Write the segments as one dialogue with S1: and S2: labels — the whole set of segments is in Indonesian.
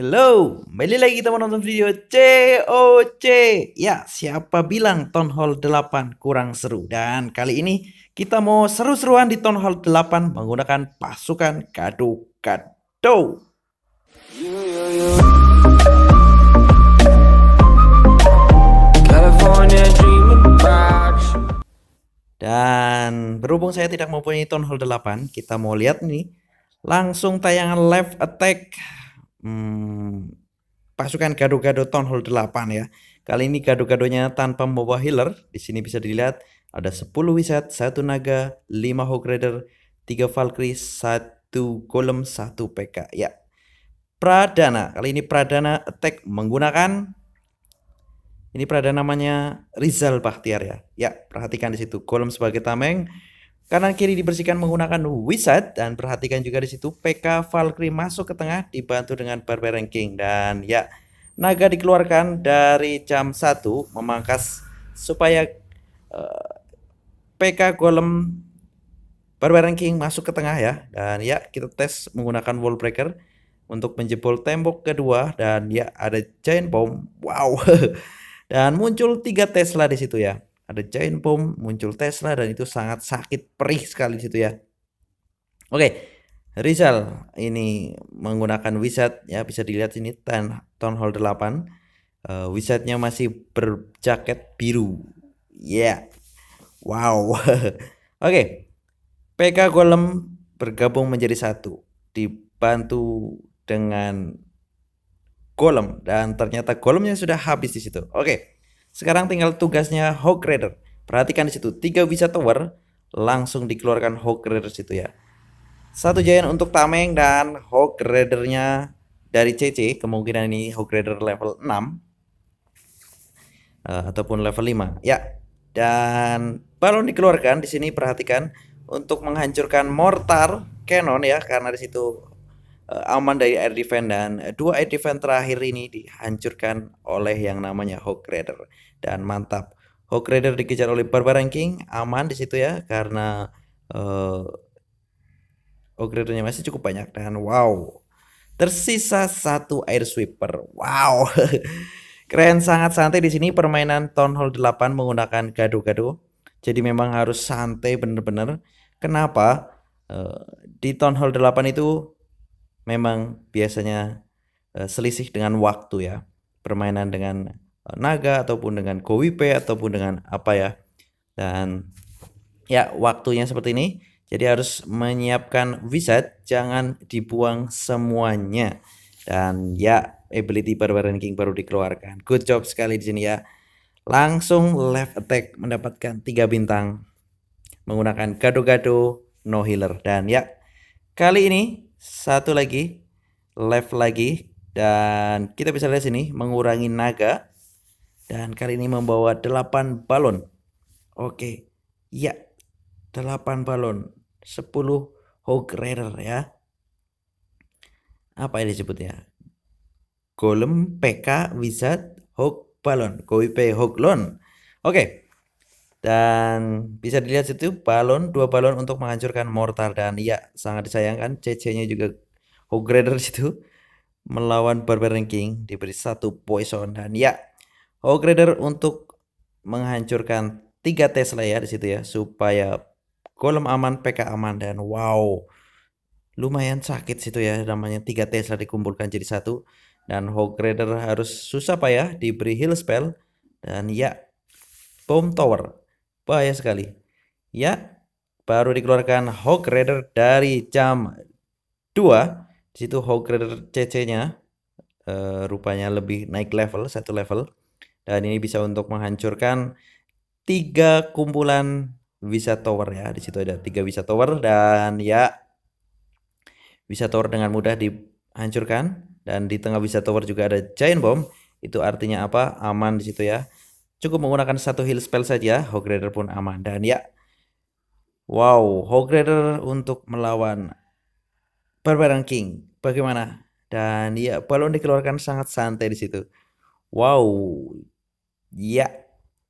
S1: Hello, kembali lagi kita menonton video COC. Ya, siapa bilang Town Hall 8 kurang seru? Dan kali ini kita mau seru-seruan di Town Hall 8 menggunakan pasukan kado-kado. Dan berhubung saya tidak mempunyai Town Hall 8, kita mau lihat nih langsung tayangan live attack hmm, pasukan gado-gado Town Hall 8 ya. Kali ini gado-gadonya tanpa membawa healer. Di sini bisa dilihat ada 10 wizard, 1 naga, 5 hog rider, 3 valkyrie, 1 golem, 1 PK. Ya. Pradana. Kali ini Pradana attack menggunakan ini Pradana namanya Rizal Bahtiar ya. Ya, perhatikan di situ golem sebagai tameng, Kanan kiri dibersihkan menggunakan wizard dan perhatikan juga di situ PK Valkyrie masuk ke tengah dibantu dengan Barbarian King dan ya naga dikeluarkan dari jam 1 memangkas supaya uh, eh, PK Golem Barbarian King masuk ke tengah ya dan ya kita tes menggunakan wall breaker untuk menjebol tembok kedua dan ya ada giant bomb wow dan muncul tiga Tesla di situ ya ada giant pump, muncul Tesla dan itu sangat sakit perih sekali situ ya. Oke, Rizal ini menggunakan wizard ya bisa dilihat ini ten, town hall 8. Uh, eh, wizardnya masih berjaket biru. Ya. Yeah. Wow. Oke. PK Golem bergabung menjadi satu dibantu dengan Golem dan ternyata Golemnya sudah habis di situ. Oke. Okay. Sekarang tinggal tugasnya Hawk Rider. Perhatikan di situ, tiga bisa tower langsung dikeluarkan Hawk Rider situ ya. Satu jayan untuk Tameng dan Hawk dari CC, kemungkinan ini Hawk Rider level 6 uh, eh, ataupun level 5. Ya. Dan balon dikeluarkan di sini perhatikan untuk menghancurkan mortar cannon ya karena di situ Eh, aman dari air defense dan eh, dua air defense terakhir ini dihancurkan oleh yang namanya Hawk Rider dan mantap Hawk Rider dikejar oleh Barbarian King aman di situ ya karena uh, Hawk nya masih cukup banyak dan wow tersisa satu air sweeper wow keren sangat santai di sini permainan Town Hall 8 menggunakan gado-gado jadi memang harus santai bener-bener kenapa di Town Hall 8 itu memang biasanya eh, selisih dengan waktu ya. Permainan dengan eh, naga ataupun dengan kowipe ataupun dengan apa ya. Dan ya waktunya seperti ini. Jadi harus menyiapkan wizard, jangan dibuang semuanya. Dan ya ability baru ranking baru dikeluarkan. Good job sekali di sini ya. Langsung left attack mendapatkan tiga bintang menggunakan gado-gado no healer dan ya kali ini satu lagi, left lagi, dan kita bisa lihat sini mengurangi naga. Dan kali ini membawa 8 balon. Oke, ya 8 balon, 10 hog rider ya. Apa yang disebutnya? Golem, PK, Wizard, Hog, Balon, hog Hoglon. Oke, dan bisa dilihat situ balon dua balon untuk menghancurkan mortar dan ya sangat disayangkan CC-nya juga Hograder situ melawan barbar King diberi satu poison dan ya Hograder untuk menghancurkan tiga Tesla ya di situ ya supaya golem aman PK aman dan wow lumayan sakit situ ya namanya tiga Tesla dikumpulkan jadi satu dan Hograder harus susah ya diberi heal spell dan ya Bomb Tower Bahaya sekali. Ya, baru dikeluarkan Hawk Raider dari jam 2. Di situ Hawk Raider CC-nya e, eh, rupanya lebih naik level, satu level. Dan ini bisa untuk menghancurkan tiga kumpulan bisa Tower ya. Di situ ada tiga bisa Tower dan ya bisa Tower dengan mudah dihancurkan dan di tengah bisa Tower juga ada Giant Bomb. Itu artinya apa? Aman di situ ya. Cukup menggunakan satu heal spell saja, Hog pun aman. Dan ya, wow, Hog untuk melawan Barbarian King. Bagaimana? Dan ya, balon dikeluarkan sangat santai di situ. Wow, ya,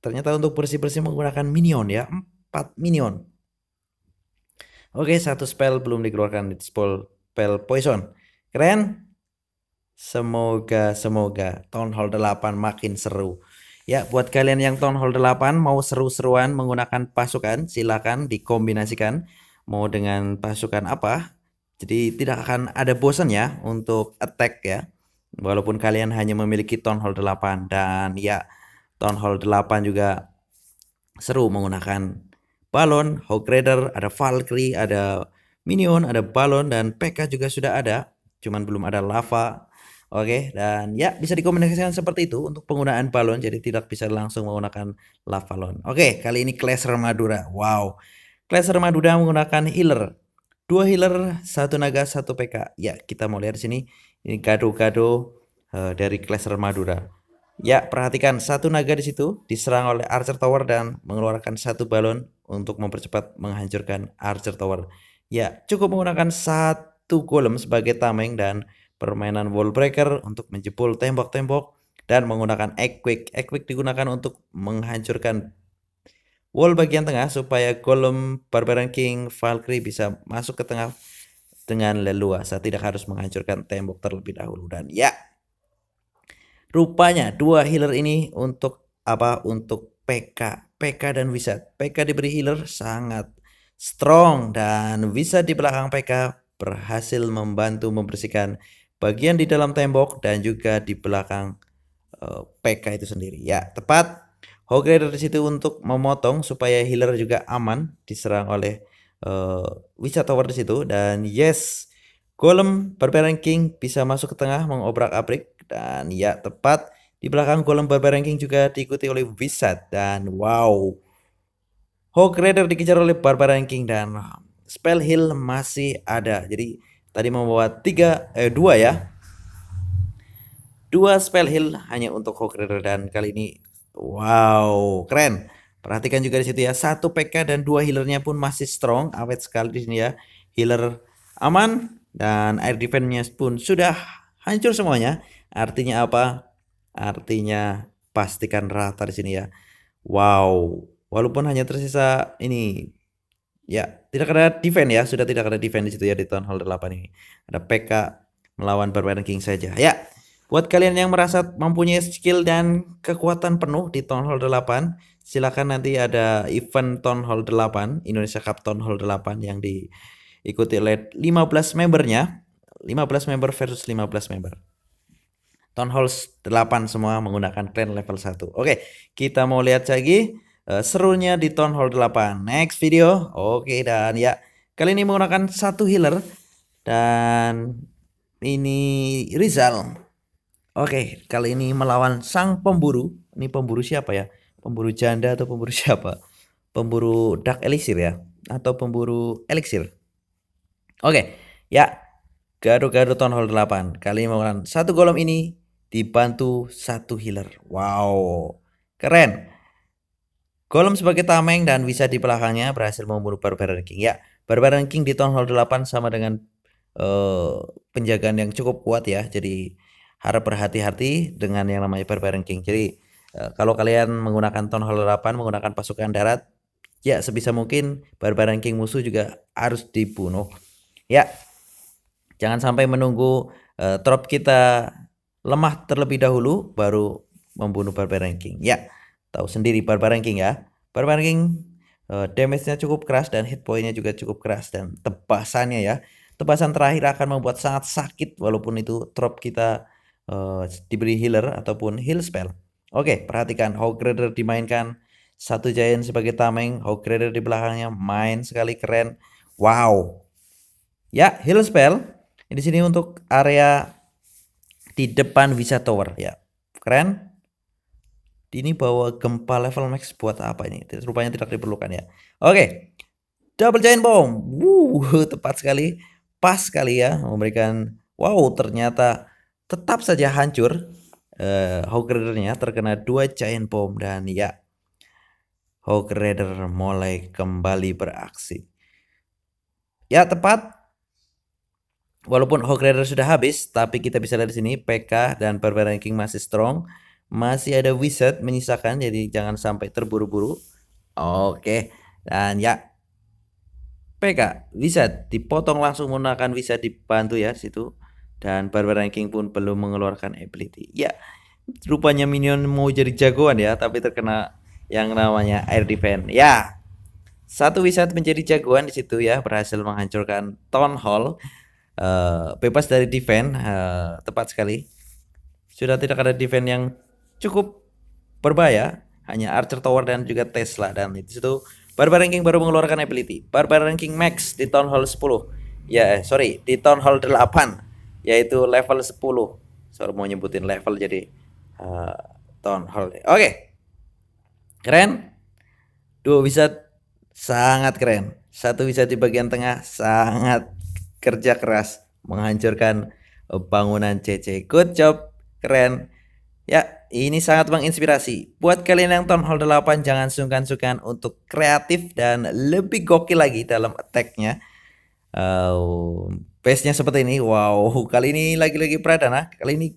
S1: ternyata untuk bersih-bersih menggunakan minion ya, empat minion. Oke, satu spell belum dikeluarkan, spell, spell poison. Keren, Semoga semoga Town Hall 8 makin seru. Ya, buat kalian yang Town hall 8 mau seru-seruan menggunakan pasukan, silakan dikombinasikan mau dengan pasukan apa. Jadi tidak akan ada bosan ya untuk attack ya. Walaupun kalian hanya memiliki Town hall 8 dan ya Town hall 8 juga seru menggunakan balon, Hog Rider, ada Valkyrie, ada Minion, ada balon dan PK juga sudah ada, cuman belum ada lava. Oke, dan ya bisa dikomunikasikan seperti itu untuk penggunaan balon, jadi tidak bisa langsung menggunakan lavalon. Oke, kali ini Klaser Madura. Wow, Klaser Madura menggunakan healer. Dua healer, satu naga, satu PK. Ya, kita mau lihat di sini. Ini gado-gado uh, dari Klaser Madura. Ya, perhatikan satu naga di situ diserang oleh Archer Tower dan mengeluarkan satu balon untuk mempercepat menghancurkan Archer Tower. Ya, cukup menggunakan satu golem sebagai tameng dan permainan wall breaker untuk menjebol tembok-tembok dan menggunakan earthquake. Earthquake digunakan untuk menghancurkan wall bagian tengah supaya golem Barbarian King Valkyrie bisa masuk ke tengah dengan leluasa tidak harus menghancurkan tembok terlebih dahulu dan ya rupanya dua healer ini untuk apa untuk PK PK dan Wizard PK diberi healer sangat strong dan Wizard di belakang PK berhasil membantu membersihkan bagian di dalam tembok dan juga di belakang eh, PK itu sendiri. Ya, tepat. Hog di situ untuk memotong supaya healer juga aman diserang oleh uh, Wizard Tower di situ dan yes, Golem Barbarian King bisa masuk ke tengah mengobrak-abrik dan ya tepat di belakang Golem Barbarian King juga diikuti oleh Wizard dan wow. Hog dikejar oleh Barbarian King dan spell heal masih ada. Jadi Tadi membawa tiga, eh, dua ya. Dua spell heal hanya untuk Hawkrider dan kali ini wow keren. Perhatikan juga di situ ya satu PK dan dua healernya pun masih strong awet sekali di sini ya healer aman dan air defense-nya pun sudah hancur semuanya. Artinya apa? Artinya pastikan rata di sini ya. Wow, walaupun hanya tersisa ini Ya, tidak ada defend ya, sudah tidak ada defend di situ ya di Town Hall 8 ini. Ada PK melawan Barbarian King saja. Ya. Buat kalian yang merasa mempunyai skill dan kekuatan penuh di Town Hall 8, silahkan nanti ada event Town Hall 8, Indonesia Cup Town Hall 8 yang diikuti oleh 15 membernya. 15 member versus 15 member. Town Hall 8 semua menggunakan clan level 1. Oke, kita mau lihat lagi Eh, serunya di Town Hall 8. Next video. Oke dan ya kali ini menggunakan satu healer dan ini Rizal. Oke, kali ini melawan sang pemburu. Ini pemburu siapa ya? Pemburu janda atau pemburu siapa? Pemburu dark elixir ya atau pemburu elixir. Oke, ya. Garu-garu Town Hall 8. Kali ini menggunakan satu golem ini dibantu satu healer. Wow. Keren kolom sebagai tameng dan bisa di belakangnya berhasil membunuh Barbarian King. Ya, Barbarian King di Town Hall 8 sama dengan uh, penjagaan yang cukup kuat ya. Jadi harap berhati-hati dengan yang namanya Barbarian King. Jadi uh, kalau kalian menggunakan Town Hall 8 menggunakan pasukan darat, ya sebisa mungkin Barbarian King musuh juga harus dibunuh. Ya. Jangan sampai menunggu uh, trop kita lemah terlebih dahulu baru membunuh Barbarian King. Ya tahu sendiri Barbar king ya. Barbar king uh, eh, damage-nya cukup keras dan hit point-nya juga cukup keras dan tebasannya ya. Tebasan terakhir akan membuat sangat sakit walaupun itu drop kita uh, diberi healer ataupun heal spell. Oke, perhatikan Hawkrader dimainkan satu giant sebagai tameng, Hawkrader di belakangnya main sekali keren. Wow. Ya, heal spell di sini untuk area di depan Visa Tower ya. Keren ini bawa gempa level max buat apa ini? Rupanya tidak diperlukan ya. Oke. Double giant bomb. Wuh, tepat sekali. Pas sekali ya memberikan wow ternyata tetap saja hancur. Uh, Hawk raider nya terkena dua giant bomb dan ya Hawk Raider mulai kembali beraksi. Ya tepat Walaupun Hawk Raider sudah habis, tapi kita bisa lihat di sini PK dan Barbarian King masih strong. Masih ada wizard menyisakan jadi jangan sampai terburu-buru. Oke. Dan ya PK wizard dipotong langsung menggunakan wizard dibantu ya situ dan Barbar Ranking pun belum mengeluarkan ability. Ya, rupanya minion mau jadi jagoan ya tapi terkena yang namanya air defense. Ya. Satu wizard menjadi jagoan di situ ya berhasil menghancurkan town hall uh, bebas dari defense uh, tepat sekali. Sudah tidak ada defense yang cukup berbahaya hanya Archer Tower dan juga Tesla dan itu situ Barbar Ranking baru mengeluarkan ability Barbar Ranking Max di Town Hall 10 ya yeah, sorry di Town Hall 8 yaitu level 10 soal mau nyebutin level jadi uh, Town Hall oke okay. keren dua wizard sangat keren satu wizard di bagian tengah sangat kerja keras menghancurkan bangunan CC good job keren Ya, ini sangat menginspirasi. Buat kalian yang Tom Hall 8 jangan sungkan-sungkan untuk kreatif dan lebih gokil lagi dalam attack-nya. base-nya seperti ini. Wow, kali ini lagi-lagi nah. Kali ini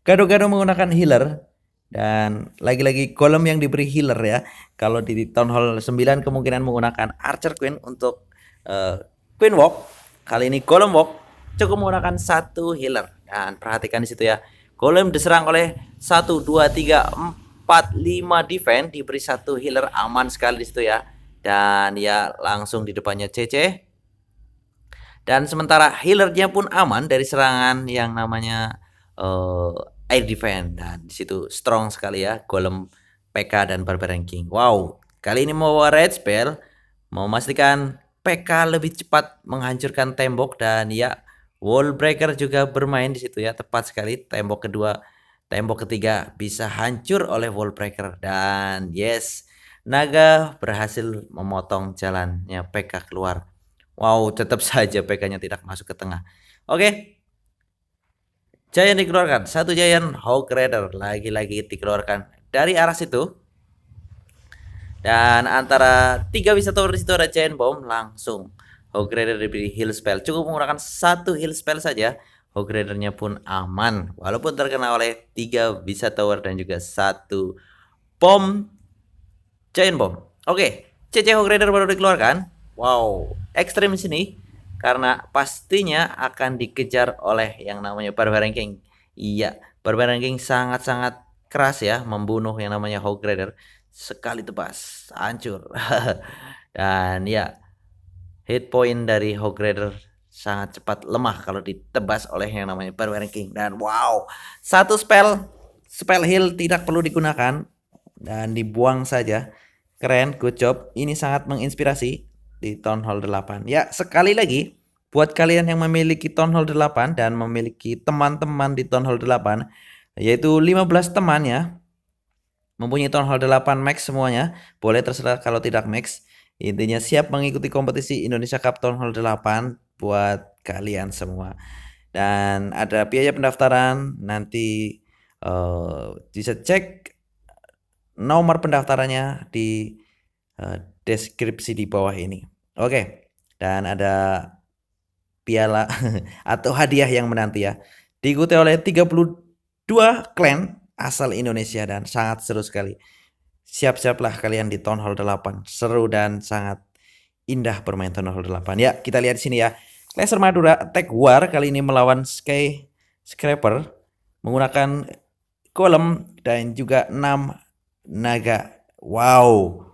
S1: Gado-gado menggunakan healer dan lagi-lagi kolom yang diberi healer ya. Kalau di Town Hall 9 kemungkinan menggunakan Archer Queen untuk uh, Queen Walk. Kali ini Kolom Walk cukup menggunakan satu healer. Dan perhatikan di situ ya. Golem diserang oleh 1 2 3 4 5 defense diberi satu healer aman sekali di situ ya. Dan ya langsung di depannya CC. Dan sementara healernya pun aman dari serangan yang namanya uh, air defense dan disitu strong sekali ya golem PK dan Barbarian King. Wow, kali ini mau red spell mau memastikan PK lebih cepat menghancurkan tembok dan ya Wall breaker juga bermain di situ ya, tepat sekali. Tembok kedua, tembok ketiga bisa hancur oleh wall breaker dan yes, Naga berhasil memotong jalannya PK keluar. Wow, tetap saja PK-nya tidak masuk ke tengah. Oke. Okay. Giant dikeluarkan. Satu Giant Hawk Rider lagi-lagi dikeluarkan dari arah situ. Dan antara tiga wisata di situ ada Giant Bomb langsung Hogrider diberi heal spell. Cukup menggunakan satu heal spell saja. Hogridernya pun aman. Walaupun terkena oleh tiga bisa tower dan juga satu bom. chain bomb. Oke. CC Hogrider baru dikeluarkan. Wow. Ekstrim sini. Karena pastinya akan dikejar oleh yang namanya Barbarian King. Iya. Barbarian King sangat-sangat keras ya. Membunuh yang namanya Hogrider. Sekali tebas. Hancur. dan ya hit point dari hograder sangat cepat lemah kalau ditebas oleh yang namanya Barbarian King dan wow satu spell spell heal tidak perlu digunakan dan dibuang saja keren good job ini sangat menginspirasi di Town Hall 8 ya sekali lagi buat kalian yang memiliki Town Hall 8 dan memiliki teman-teman di Town Hall 8 yaitu 15 teman ya mempunyai Town Hall 8 max semuanya boleh terserah kalau tidak max Intinya siap mengikuti kompetisi Indonesia Cup Town Hall 8 buat kalian semua. Dan ada biaya pendaftaran nanti uh, bisa cek nomor pendaftarannya di uh, deskripsi di bawah ini. Oke. Okay. Dan ada piala atau hadiah yang menanti ya. Diikuti oleh 32 klan asal Indonesia dan sangat seru sekali siap-siaplah kalian di Town Hall 8. Seru dan sangat indah bermain Town Hall 8. Ya, kita lihat di sini ya. Laser Madura Tech War kali ini melawan Sky Scraper menggunakan golem dan juga 6 naga. Wow.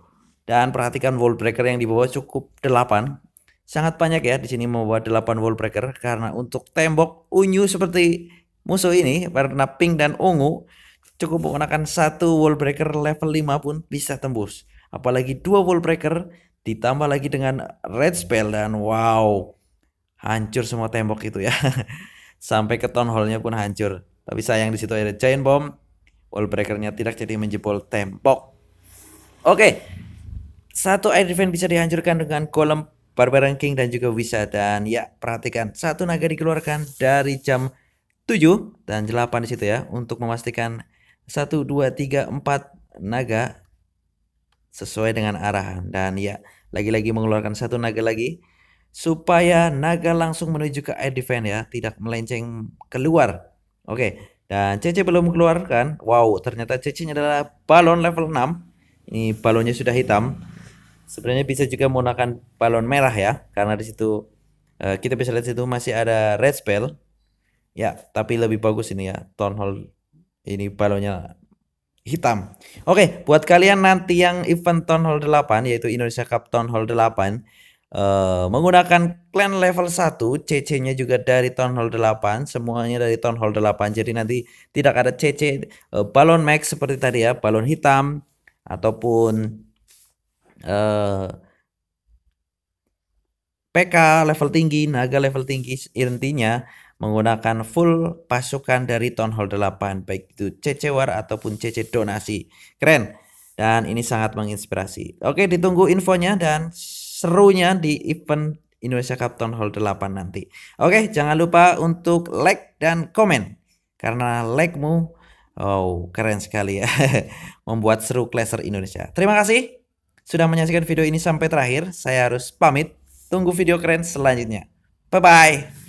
S1: Dan perhatikan wall breaker yang dibawa cukup 8. Sangat banyak ya di sini membuat 8 wall breaker karena untuk tembok unyu seperti musuh ini warna pink dan ungu cukup menggunakan satu wall breaker level 5 pun bisa tembus. Apalagi dua wall breaker ditambah lagi dengan red spell dan wow. Hancur semua tembok itu ya. Sampai ke town hallnya pun hancur. Tapi sayang di situ ada chain bomb. Wall breakernya tidak jadi menjebol tembok. Oke. Satu air defense bisa dihancurkan dengan golem Barbarian King dan juga Wisa dan ya perhatikan satu naga dikeluarkan dari jam 7 dan 8 di situ ya untuk memastikan 1, 2, 3, 4 naga sesuai dengan arahan. Dan ya, lagi-lagi mengeluarkan satu naga lagi supaya naga langsung menuju ke air defense ya, tidak melenceng keluar. Oke, dan CC belum keluar kan? Wow, ternyata CC-nya adalah balon level 6. Ini balonnya sudah hitam. Sebenarnya bisa juga menggunakan balon merah ya, karena di situ eh, kita bisa lihat situ masih ada red spell. Ya, tapi lebih bagus ini ya, town hall ini balonnya hitam. Oke, buat kalian nanti yang event Town Hall 8 yaitu Indonesia Cup Town Hall 8 Uh, eh, menggunakan clan level 1 CC-nya juga dari Town Hall 8 semuanya dari Town Hall 8 jadi nanti tidak ada CC uh, eh, balon max seperti tadi ya balon hitam ataupun uh, eh, PK level tinggi naga level tinggi intinya menggunakan full pasukan dari Town Hall 8 baik itu CC War ataupun CC donasi. Keren. Dan ini sangat menginspirasi. Oke, ditunggu infonya dan serunya di event Indonesia Cup Town Hall 8 nanti. Oke, jangan lupa untuk like dan komen karena like-mu Oh, keren sekali ya. Membuat seru Clasher Indonesia. Terima kasih sudah menyaksikan video ini sampai terakhir. Saya harus pamit. Tunggu video keren selanjutnya. Bye-bye.